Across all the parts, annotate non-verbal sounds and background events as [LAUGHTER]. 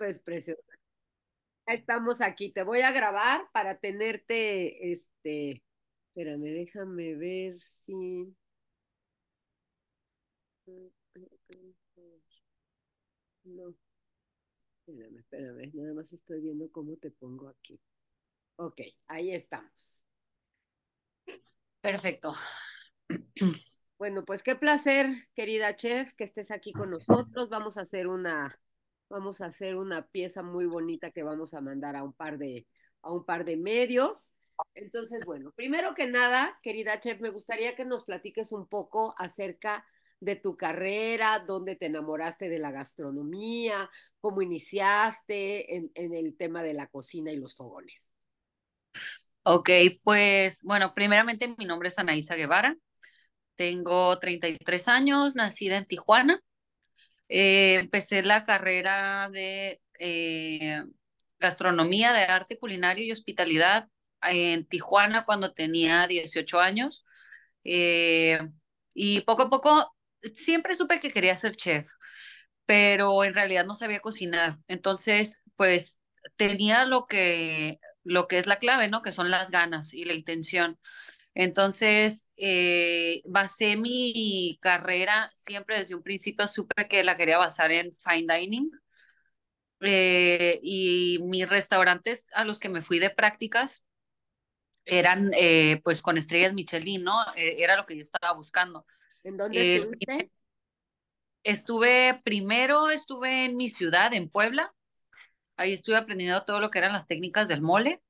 pues, preciosa. Estamos aquí. Te voy a grabar para tenerte, este, espérame, déjame ver si... No. Espérame, espérame. Nada más estoy viendo cómo te pongo aquí. Ok, ahí estamos. Perfecto. Bueno, pues qué placer, querida chef, que estés aquí con nosotros. Vamos a hacer una vamos a hacer una pieza muy bonita que vamos a mandar a un par de, a un par de medios. Entonces, bueno, primero que nada, querida chef, me gustaría que nos platiques un poco acerca de tu carrera, dónde te enamoraste de la gastronomía, cómo iniciaste en, el tema de la cocina y los fogones. Ok, pues bueno, primeramente mi nombre es Anaísa Guevara, tengo 33 años, nacida en Tijuana, eh, empecé la carrera de eh, gastronomía, de arte culinario y hospitalidad en Tijuana cuando tenía 18 años. Eh, y poco a poco siempre supe que quería ser chef, pero en realidad no sabía cocinar. Entonces, pues tenía lo que, lo que es la clave, ¿no? Que son las ganas y la intención. Entonces, eh, basé mi carrera siempre desde un principio, supe que la quería basar en fine dining. Eh, y mis restaurantes a los que me fui de prácticas eran eh, pues con estrellas Michelin, ¿no? era lo que yo estaba buscando. ¿En dónde estuviste? Estuve primero, estuve en mi ciudad, en Puebla. Ahí estuve aprendiendo todo lo que eran las técnicas del mole.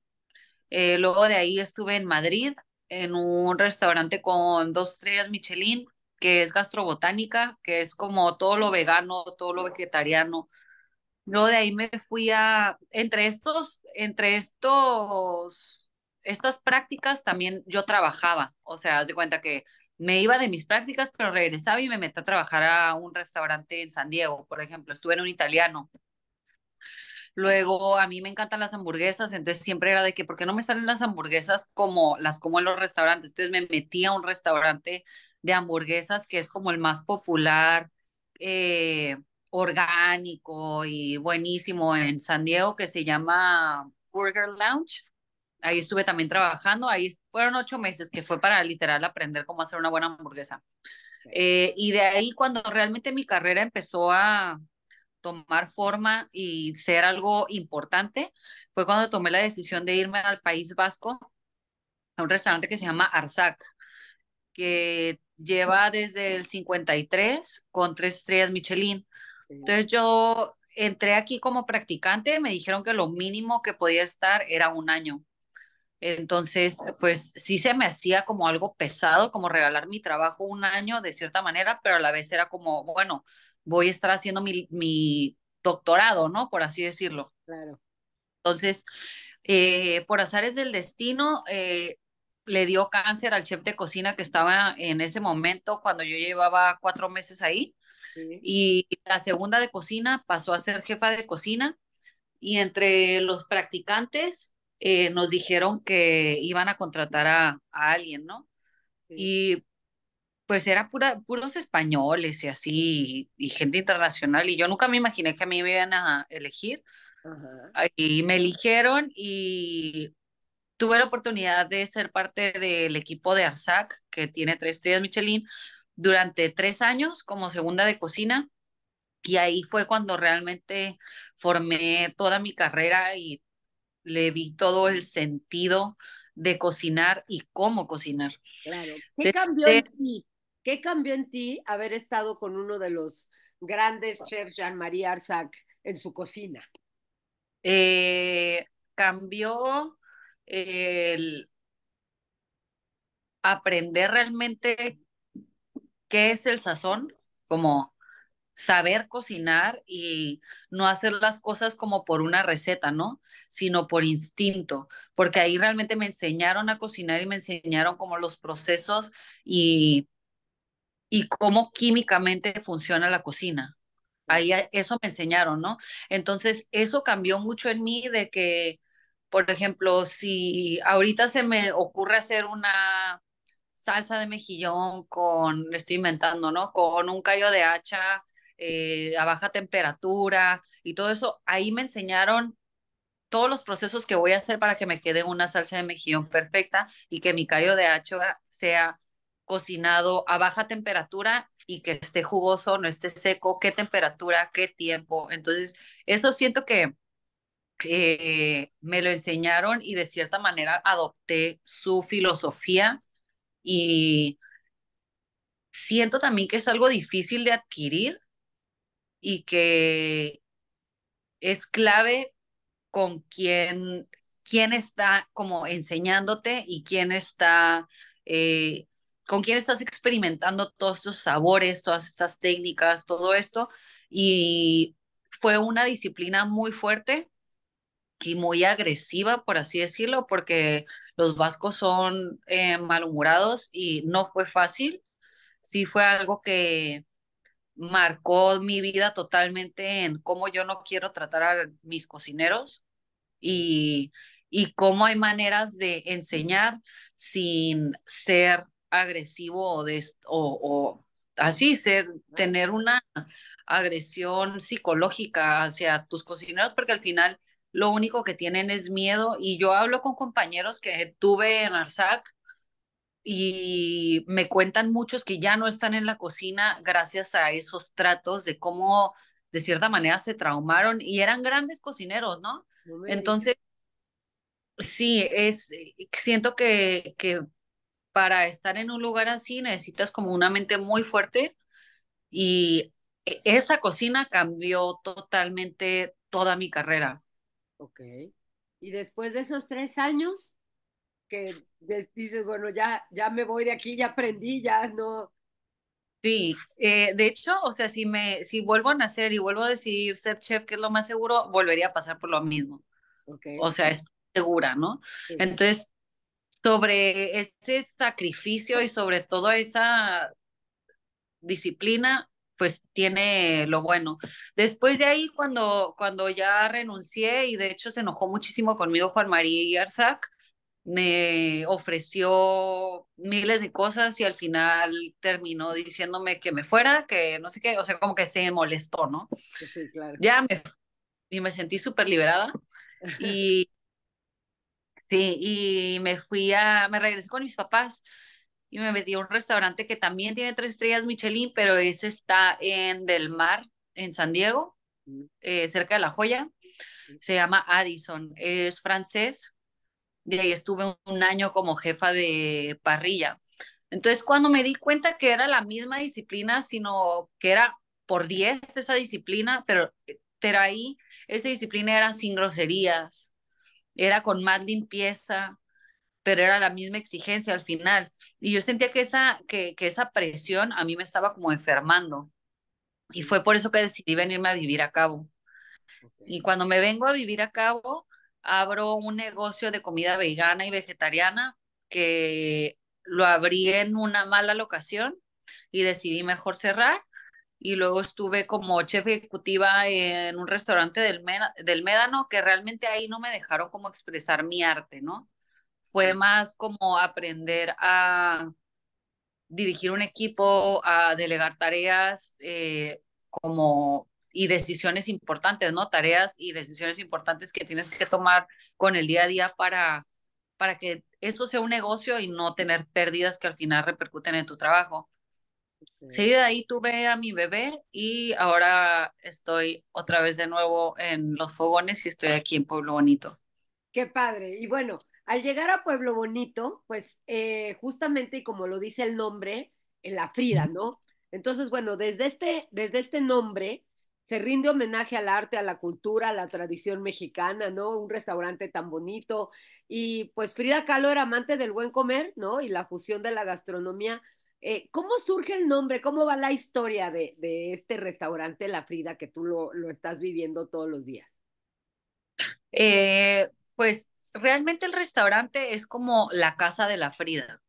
luego de ahí estuve en Madrid, en un restaurante con dos estrellas Michelin, que es gastrobotánica, que es como todo lo vegano, todo lo vegetariano. Luego de ahí me fui a, entre estos, entre estos, estas prácticas también yo trabajaba, o sea, haz de cuenta que me iba de mis prácticas, pero regresaba y me metí a trabajar a un restaurante en San Diego, por ejemplo, estuve en un italiano Luego, a mí me encantan las hamburguesas, entonces siempre era de que, ¿por qué no me salen las hamburguesas como las como en los restaurantes? Entonces me metí a un restaurante de hamburguesas que es como el más popular, eh, orgánico y buenísimo en San Diego, que se llama Burger Lounge. Ahí estuve también trabajando, ahí fueron ocho meses que fue para literal aprender cómo hacer una buena hamburguesa. Eh, y de ahí cuando realmente mi carrera empezó a, tomar forma y ser algo importante, fue cuando tomé la decisión de irme al País Vasco a un restaurante que se llama Arzac, que lleva desde el 53 con tres estrellas Michelin. Entonces yo entré aquí como practicante, me dijeron que lo mínimo que podía estar era un año. Entonces, pues sí se me hacía como algo pesado, como regalar mi trabajo un año de cierta manera, pero a la vez era como, bueno, voy a estar haciendo mi, doctorado, ¿no? Por así decirlo. Claro. Entonces, eh, por azares del destino, eh, le dio cáncer al chef de cocina que estaba en ese momento cuando yo llevaba cuatro meses ahí. Y la segunda de cocina pasó a ser jefa de cocina. Y entre los practicantes, eh, nos dijeron que iban a contratar a, alguien, ¿no? Y pues era pura, puros españoles y así, y, gente internacional, y yo nunca me imaginé que a mí me iban a elegir. Y me eligieron y tuve la oportunidad de ser parte del equipo de Arsac, que tiene tres estrellas Michelin, durante tres años como segunda de cocina. Y ahí fue cuando realmente formé toda mi carrera y le vi todo el sentido de cocinar y cómo cocinar. Claro. ¿Qué este cambió en ti? ¿Qué cambió en ti haber estado con uno de los grandes ah. chefs, Jean-Marie Arzac, en su cocina? Eh, cambió el aprender realmente qué es el sazón, como saber cocinar y no hacer las cosas como por una receta, ¿no? Sino por instinto, porque ahí realmente me enseñaron a cocinar y me enseñaron como los procesos y, y cómo químicamente funciona la cocina. Ahí eso me enseñaron, ¿no? Entonces, eso cambió mucho en mí de que, por ejemplo, si ahorita se me ocurre hacer una salsa de mejillón con, le estoy inventando, ¿no? Con un callo de hacha eh, a baja temperatura y todo eso, ahí me enseñaron todos los procesos que voy a hacer para que me quede una salsa de mejillón perfecta y que mi callo de hacha sea cocinado a baja temperatura y que esté jugoso, no esté seco, qué temperatura, qué tiempo. Entonces, eso siento que eh, me lo enseñaron y de cierta manera adopté su filosofía y siento también que es algo difícil de adquirir y que es clave con quién, quién está como enseñándote y quién está, eh, con quién estás experimentando todos estos sabores, todas estas técnicas, todo esto. Y fue una disciplina muy fuerte y muy agresiva, por así decirlo, porque los vascos son eh, malhumorados y no fue fácil. Sí fue algo que, marcó mi vida totalmente en cómo yo no quiero tratar a mis cocineros y, y cómo hay maneras de enseñar sin ser agresivo o, o, así, ser, tener una agresión psicológica hacia tus cocineros, porque al final lo único que tienen es miedo. Y yo hablo con compañeros que tuve en ARSAC y me cuentan muchos que ya no están en la cocina gracias a esos tratos de cómo de cierta manera se traumaron y eran grandes cocineros, ¿no? Entonces, sí, es, eh, siento que, que para estar en un lugar así necesitas como una mente muy fuerte y e, esa cocina cambió totalmente toda mi carrera. Ok. Y después de esos tres años que dices, bueno, ya, ya me voy de aquí, ya aprendí, ya no. Sí, eh, de hecho, o sea, si, me, si vuelvo a nacer y vuelvo a decir ser chef, que es lo más seguro, volvería a pasar por lo mismo. O sea, es segura, ¿no? Entonces, sobre ese sacrificio y sobre todo esa disciplina, pues tiene lo bueno. Después de ahí, cuando, cuando ya renuncié, y de hecho se enojó muchísimo conmigo Juan María y Arzac me ofreció miles de cosas y al final terminó diciéndome que me fuera, que no sé qué, o sea, como que se molestó, ¿no? Sí, claro. Ya me, y me sentí súper liberada [LAUGHS] y, sí, y me fui a, me regresé con mis papás y me metí a un restaurante que también tiene tres estrellas Michelin, pero ese está en Del Mar, en San Diego, mm. eh, cerca de La Joya. Se llama Addison, es francés y ahí estuve un año como jefa de parrilla. Entonces, cuando me di cuenta que era la misma disciplina, sino que era por 10 esa disciplina, pero, eh, pero ahí esa disciplina era sin groserías, era con más limpieza, pero era la misma exigencia al final. Y yo sentía que esa, que, que esa presión a mí me estaba como enfermando. Y fue por eso que decidí venirme a vivir a Cabo. Y cuando me vengo a vivir a Cabo, abro un negocio de comida vegana y vegetariana que lo abrí en una mala locación y decidí mejor cerrar. Y luego estuve como chef ejecutiva en un restaurante del, del Médano, que realmente ahí no me dejaron como expresar mi arte, ¿no? Fue más como aprender a dirigir un equipo, a delegar tareas, eh, como y decisiones importantes, ¿no? Tareas y decisiones importantes que tienes que tomar con el día a día para, para que eso sea un negocio y no tener pérdidas que al final repercuten en tu trabajo. Sí, de ahí tuve a mi bebé y ahora estoy otra vez de nuevo en los fogones y estoy aquí en Pueblo Bonito. Qué padre. Y bueno, al llegar a Pueblo Bonito, pues eh, justamente, y como lo dice el nombre, en la Frida, ¿no? Entonces, bueno, desde este, desde este nombre, se rinde homenaje al arte, a la cultura, a la tradición mexicana, ¿no? Un restaurante tan bonito. Y pues Frida Kahlo era amante del buen comer, ¿no? Y la fusión de la gastronomía. Eh, ¿Cómo surge el nombre? ¿Cómo va la historia de, de este restaurante, La Frida, que tú lo, estás viviendo todos los días? Eh, pues realmente el restaurante es como la casa de la Frida.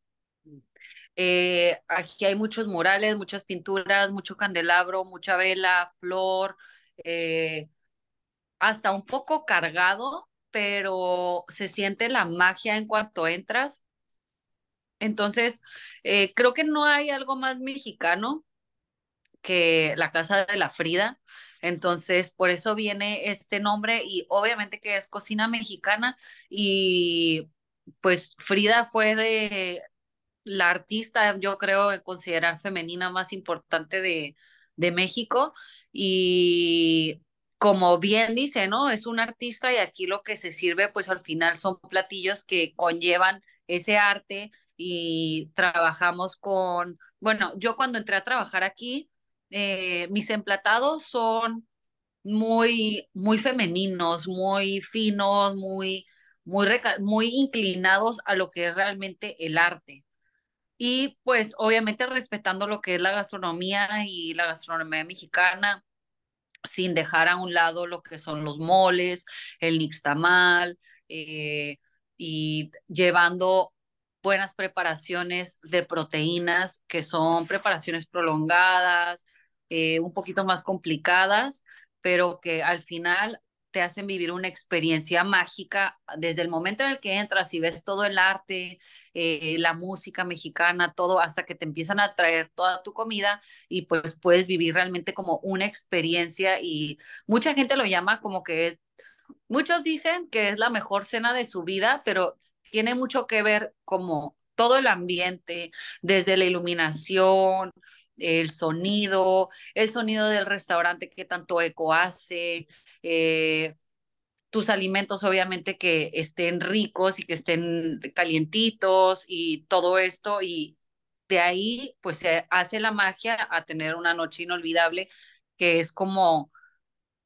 Eh, aquí hay muchos murales, muchas pinturas, mucho candelabro, mucha vela, flor, eh, hasta un poco cargado, pero se siente la magia en cuanto entras. Entonces, eh, creo que no hay algo más mexicano que la casa de la Frida. Entonces, por eso viene este nombre y obviamente que es cocina mexicana y pues Frida fue de la artista, yo creo, considerar femenina más importante de, México y como bien dice, ¿no? Es un artista y aquí lo que se sirve, pues al final son platillos que conllevan ese arte y trabajamos con, bueno, yo cuando entré a trabajar aquí, eh, mis emplatados son muy, muy femeninos, muy finos, muy, muy, muy inclinados a lo que es realmente el arte y pues obviamente respetando lo que es la gastronomía y la gastronomía mexicana, sin dejar a un lado lo que son los moles, el nixtamal, eh, y llevando buenas preparaciones de proteínas, que son preparaciones prolongadas, eh, un poquito más complicadas, pero que al final te hacen vivir una experiencia mágica desde el momento en el que entras y ves todo el arte, eh, la música mexicana, todo, hasta que te empiezan a traer toda tu comida y pues puedes vivir realmente como una experiencia y mucha gente lo llama como que es, muchos dicen que es la mejor cena de su vida, pero tiene mucho que ver como todo el ambiente, desde la iluminación, el sonido, el sonido del restaurante que tanto eco hace, eh, tus alimentos obviamente que estén ricos y que estén calientitos y todo esto y de ahí pues se hace la magia a tener una noche inolvidable que es como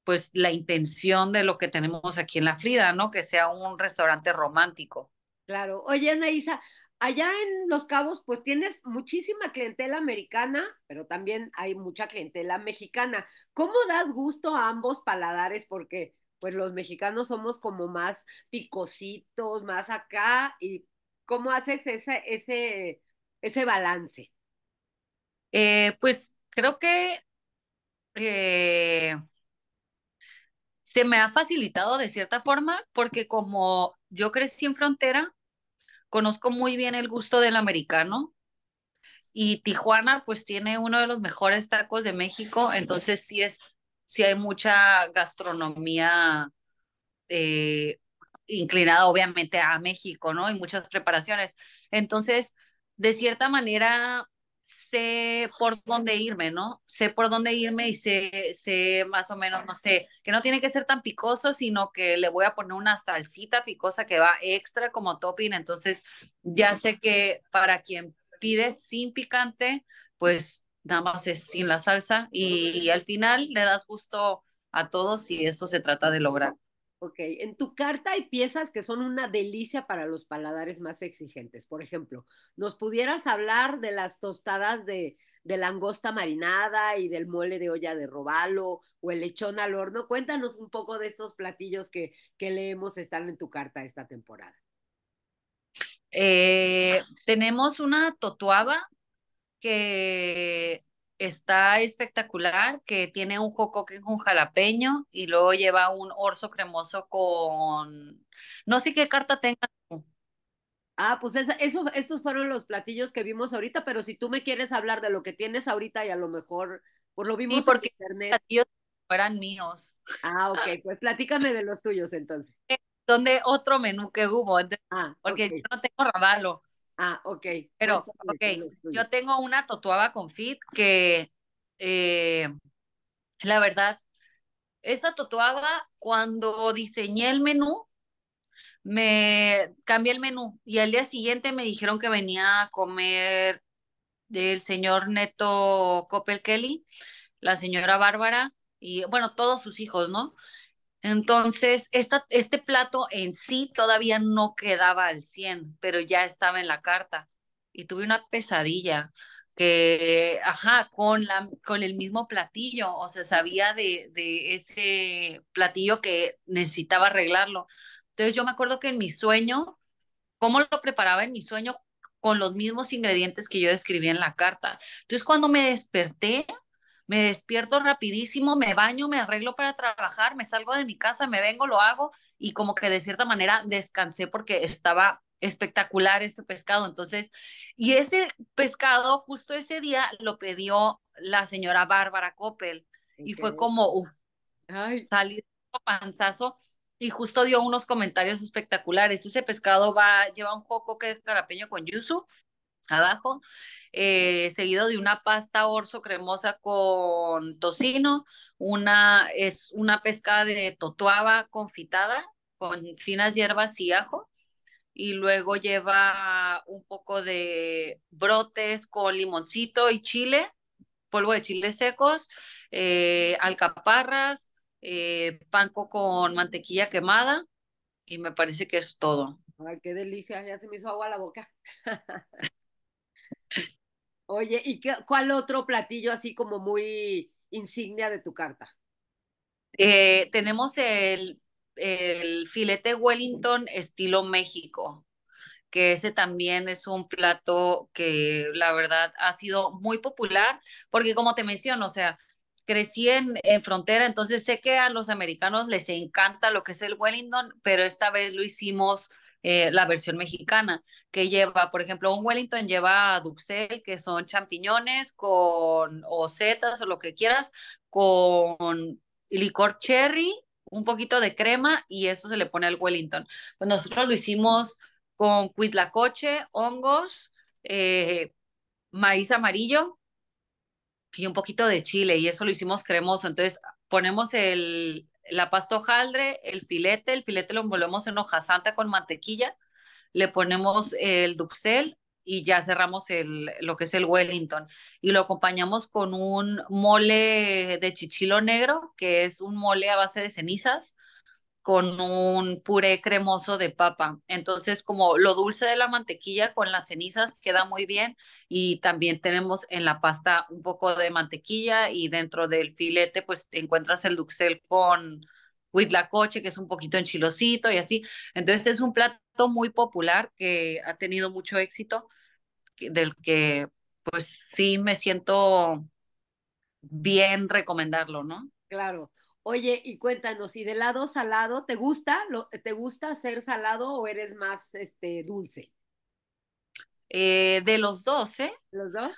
pues la intención de lo que tenemos aquí en la Frida, ¿no? Que sea un restaurante romántico. Claro. Oye, Anaísa, Allá en Los Cabos, pues tienes muchísima clientela americana, pero también hay mucha clientela mexicana. ¿Cómo das gusto a ambos paladares? Porque pues los mexicanos somos como más picositos, más acá, y ¿cómo haces ese, ese, ese balance? Eh, pues creo que eh, se me ha facilitado de cierta forma, porque como yo crecí en frontera, conozco muy bien el gusto del americano y Tijuana pues tiene uno de los mejores tacos de México, entonces sí es, sí hay mucha gastronomía eh, inclinada obviamente a México, ¿no? Y muchas preparaciones. Entonces, de cierta manera, sé por dónde irme, ¿no? Sé por dónde irme y sé, sé más o menos, no sé, que no tiene que ser tan picoso, sino que le voy a poner una salsita picosa que va extra como topping. Entonces, ya sé que para quien pide sin picante, pues nada más es sin la salsa y, y al final le das gusto a todos y eso se trata de lograr. Ok, en tu carta hay piezas que son una delicia para los paladares más exigentes. Por ejemplo, nos pudieras hablar de las tostadas de, de langosta marinada y del mole de olla de robalo o el lechón al horno. Cuéntanos un poco de estos platillos que, que leemos están en tu carta esta temporada. Eh, tenemos una totuaba que está espectacular, que tiene un es un jalapeño y luego lleva un orzo cremoso con, no sé qué carta tenga. Ah, pues esa, eso, estos fueron los platillos que vimos ahorita, pero si tú me quieres hablar de lo que tienes ahorita y a lo mejor, por lo vimos sí, porque internet. Platillos fueran míos. Ah, ok, [LAUGHS] pues platícame de los tuyos entonces. Donde otro menú que hubo, ah, porque yo no tengo rabalo. Ah, ok. Pero, ok, yo tengo una totuaba con fit que, eh, la verdad, esta totuaba cuando diseñé el menú, me cambié el menú y al día siguiente me dijeron que venía a comer del señor Neto Coppel Kelly, la señora Bárbara y, bueno, todos sus hijos, ¿no? Entonces, esta, este plato en sí todavía no quedaba al 100, pero ya estaba en la carta. Y tuve una pesadilla que, ajá, con, la, con el mismo platillo, o sea, sabía de, de ese platillo que necesitaba arreglarlo. Entonces, yo me acuerdo que en mi sueño, ¿cómo lo preparaba en mi sueño? Con los mismos ingredientes que yo describía en la carta. Entonces, cuando me desperté, me despierto rapidísimo, me baño, me arreglo para trabajar, me salgo de mi casa, me vengo, lo hago y como que de cierta manera descansé porque estaba espectacular ese pescado. Entonces, y ese pescado justo ese día lo pidió la señora Bárbara Coppel y fue como, uff, salir panzazo y justo dio unos comentarios espectaculares. Ese pescado va, lleva un joco que es carapeño con yuzu, abajo, eh, seguido de una pasta orzo cremosa con tocino, una, es una pescada de totuaba confitada con finas hierbas y ajo, y luego lleva un poco de brotes con limoncito y chile, polvo de chile secos, eh, alcaparras, eh, panco con mantequilla quemada, y me parece que es todo. Ay, qué delicia, ya se me hizo agua la boca. [LAUGHS] Oye, ¿y qué, cuál otro platillo así como muy insignia de tu carta? Eh, tenemos el, el filete Wellington estilo México que ese también es un plato que la verdad ha sido muy popular, porque como te menciono, o sea, crecí en, frontera, entonces sé que a los americanos les encanta lo que es el Wellington, pero esta vez lo hicimos eh, la versión mexicana, que lleva, por ejemplo, un Wellington lleva duxel, que son champiñones con o setas o lo que quieras, con licor cherry, un poquito de crema y eso se le pone al Wellington. Pues nosotros lo hicimos con cuitlacoche, hongos, eh, maíz amarillo y un poquito de chile y eso lo hicimos cremoso. Entonces ponemos el, la pasta hojaldre, el filete, el filete lo envolvemos en hoja santa con mantequilla, le ponemos el duxel y ya cerramos el, lo que es el Wellington. Y lo acompañamos con un mole de chichilo negro, que es un mole a base de cenizas, con un puré cremoso de papa. Entonces, como lo dulce de la mantequilla con las cenizas queda muy bien y también tenemos en la pasta un poco de mantequilla y dentro del filete pues encuentras el duxel con huitlacoche, que es un poquito enchilosito y así. Entonces, es un plato muy popular que ha tenido mucho éxito, del que pues sí me siento bien recomendarlo, ¿no? Claro. Oye, y cuéntanos, ¿y de lado salado te gusta? ¿Te gusta ser salado o eres más este, dulce? Eh, de los dos, ¿eh? Los dos.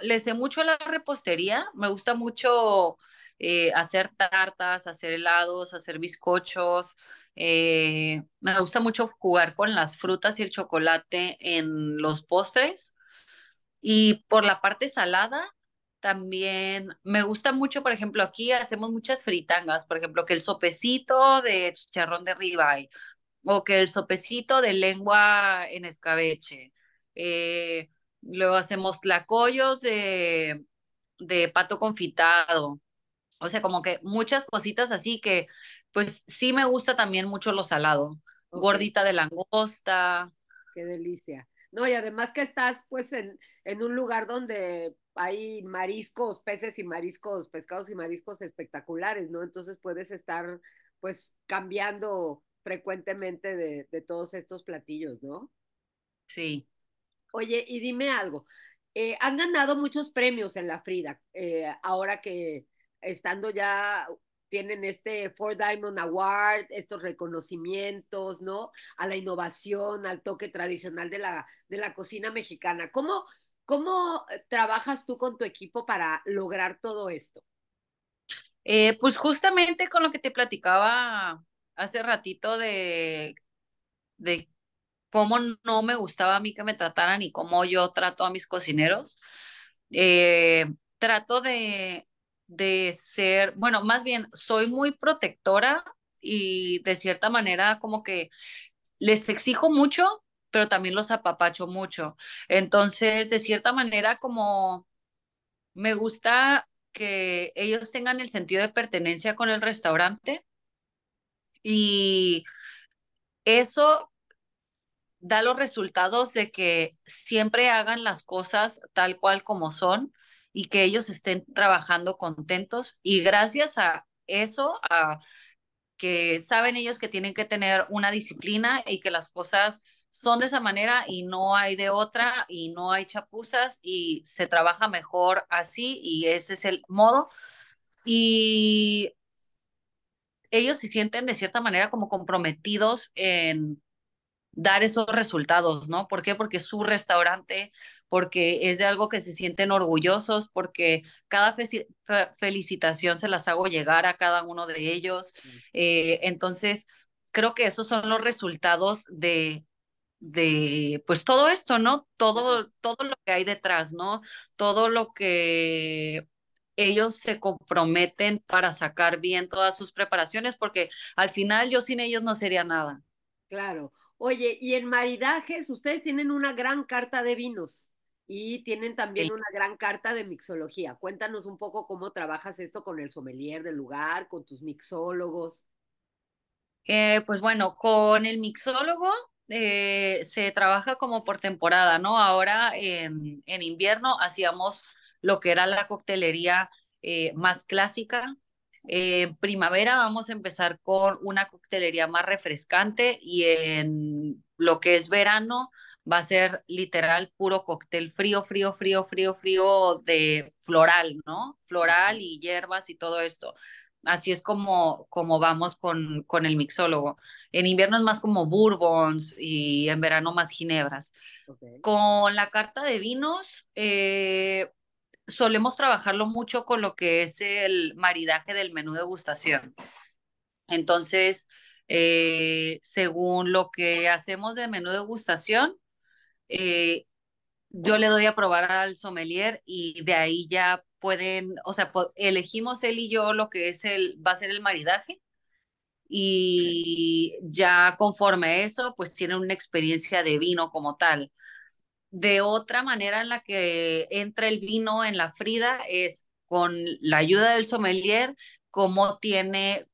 Les le sé mucho la repostería, me gusta mucho eh, hacer tartas, hacer helados, hacer bizcochos. Eh, me gusta mucho jugar con las frutas y el chocolate en los postres. Y por la parte salada, también me gusta mucho, por ejemplo, aquí hacemos muchas fritangas, por ejemplo, que el sopecito de chicharrón de ribeye o que el sopecito de lengua en escabeche. Eh, luego hacemos tlacoyos de, de pato confitado. O sea, como que muchas cositas así que, pues sí me gusta también mucho lo salado. Gordita de langosta. Qué delicia. No, y además que estás pues en, en un lugar donde hay mariscos, peces y mariscos, pescados y mariscos espectaculares, ¿no? Entonces puedes estar pues cambiando frecuentemente de, todos estos platillos, ¿no? Sí. Oye, y dime algo, eh, han ganado muchos premios en la Frida, eh, ahora que estando ya tienen este Four Diamond Award, estos reconocimientos, ¿no? A la innovación, al toque tradicional de la, de la cocina mexicana. ¿Cómo, ¿Cómo trabajas tú con tu equipo para lograr todo esto? Eh, pues justamente con lo que te platicaba hace ratito de, de cómo no me gustaba a mí que me trataran y cómo yo trato a mis cocineros. Eh, trato de, de ser, bueno, más bien soy muy protectora y de cierta manera como que les exijo mucho, pero también los apapacho mucho. Entonces, de cierta manera, como me gusta que ellos tengan el sentido de pertenencia con el restaurante y eso da los resultados de que siempre hagan las cosas tal cual como son y que ellos estén trabajando contentos y gracias a eso, a que saben ellos que tienen que tener una disciplina y que las cosas son de esa manera y no hay de otra y no hay chapuzas y se trabaja mejor así y ese es el modo. Y ellos se sienten de cierta manera como comprometidos en dar esos resultados, ¿no? ¿Por qué? Porque es su restaurante, porque es de algo que se sienten orgullosos, porque cada felicitación se las hago llegar a cada uno de ellos. Eh, entonces, creo que esos son los resultados de de pues todo esto, ¿no? Todo, todo lo que hay detrás, ¿no? Todo lo que ellos se comprometen para sacar bien todas sus preparaciones, porque al final yo sin ellos no sería nada. Claro. Oye, y en maridajes, ustedes tienen una gran carta de vinos y tienen también una gran carta de mixología. Cuéntanos un poco cómo trabajas esto con el sommelier del lugar, con tus mixólogos. Eh, pues bueno, con el mixólogo eh, se trabaja como por temporada, ¿no? Ahora en, invierno hacíamos lo que era la coctelería eh, más clásica. En primavera vamos a empezar con una coctelería más refrescante y en lo que es verano va a ser literal puro cóctel frío, frío, frío, frío, frío de floral, ¿no? Floral y hierbas y todo esto. Así es como, como vamos con, con el mixólogo. En invierno es más como bourbons y en verano más ginebras. Con la carta de vinos, eh, solemos trabajarlo mucho con lo que es el maridaje del menú de gustación. Entonces, eh, según lo que hacemos de menú de gustación, eh, yo le doy a probar al sommelier y de ahí ya pueden, o sea, elegimos él y yo lo que es el, va a ser el maridaje y ya conforme a eso, pues tiene una experiencia de vino como tal. De otra manera en la que entra el vino en la Frida es con la ayuda del sommelier, como tiene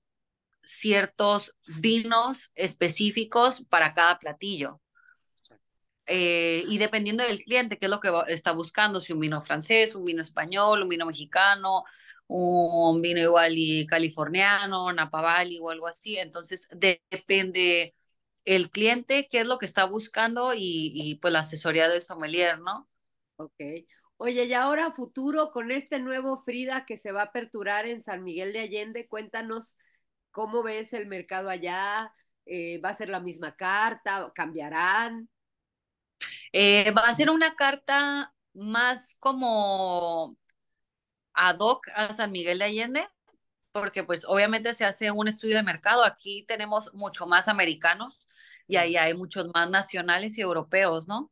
ciertos vinos específicos para cada platillo. Eh, y dependiendo del cliente, qué es lo que está buscando, si un vino francés, un vino español, un vino mexicano, un vino igual y californiano, Napa Valley o algo así. Entonces, depende el cliente, qué es lo que está buscando y, pues la asesoría del sommelier, ¿no? Ok. Oye, y ahora futuro con este nuevo Frida que se va a aperturar en San Miguel de Allende, cuéntanos cómo ves el mercado allá, eh, va a ser la misma carta, cambiarán. Eh, va a ser una carta más como ad hoc a San Miguel de Allende, porque pues obviamente se hace un estudio de mercado. Aquí tenemos mucho más americanos y ahí hay muchos más nacionales y europeos, ¿no?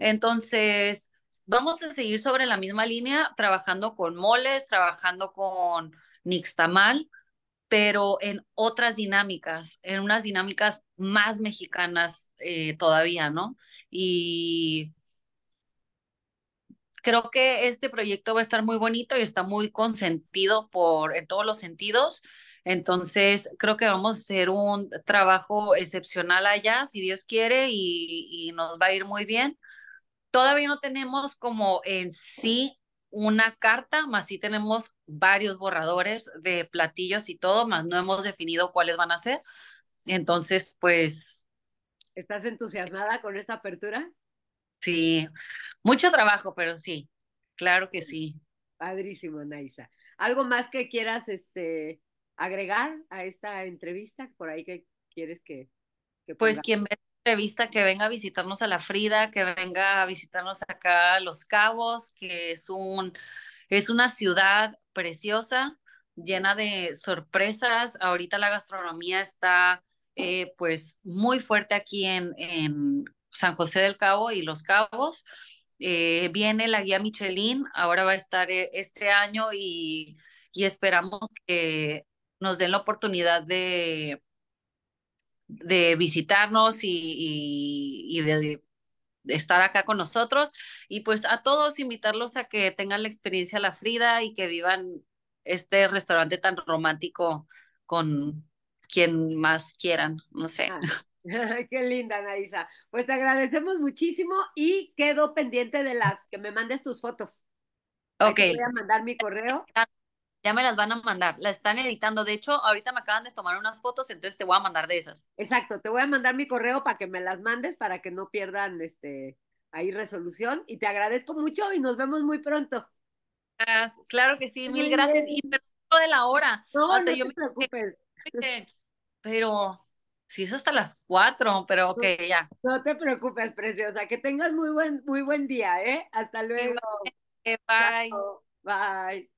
Entonces, vamos a seguir sobre la misma línea, trabajando con moles, trabajando con nixtamal, pero en otras dinámicas, en unas dinámicas más mexicanas eh, todavía, ¿no? Y creo que este proyecto va a estar muy bonito y está muy consentido por, en todos los sentidos. Entonces, creo que vamos a hacer un trabajo excepcional allá, si Dios quiere, y nos va a ir muy bien. Todavía no tenemos como en sí una carta, más si tenemos varios borradores de platillos y todo, más no hemos definido cuáles van a ser. Entonces, pues... ¿Estás entusiasmada con esta apertura? Sí, mucho trabajo, pero sí, claro que sí. Padrísimo, Naisa. ¿Algo más que quieras este, agregar a esta entrevista? Por ahí que quieres que... que pues quien ve entrevista, que venga a visitarnos a la Frida, que venga a visitarnos acá a Los Cabos, que es, un, es una ciudad preciosa, llena de sorpresas. Ahorita la gastronomía está eh, pues muy fuerte aquí en, en, San José del Cabo y Los Cabos. Eh, viene la guía Michelin, ahora va a estar eh, este año y, y esperamos que nos den la oportunidad de de visitarnos y, y, de, estar acá con nosotros. Y pues a todos invitarlos a que tengan la experiencia La Frida y que vivan este restaurante tan romántico con quien más quieran, no sé. Ah, [LAUGHS] qué linda, Anaísa. Pues te agradecemos muchísimo y quedo pendiente de las que me mandes tus fotos. Ok. voy a mandar mi correo. Ah, ya me las van a mandar, las están editando. De hecho, ahorita me acaban de tomar unas fotos, entonces te voy a mandar de esas. Exacto, te voy a mandar mi correo para que me las mandes para que no pierdan este ahí resolución. Y te agradezco mucho y nos vemos muy pronto. Claro que sí, mil gracias. Y perdón de la hora. No, te preocupes. Pero si es hasta las cuatro, pero ok, ya. No te preocupes, preciosa. Que tengas muy buen, muy buen día, ¿eh? Hasta luego. Bye. Bye.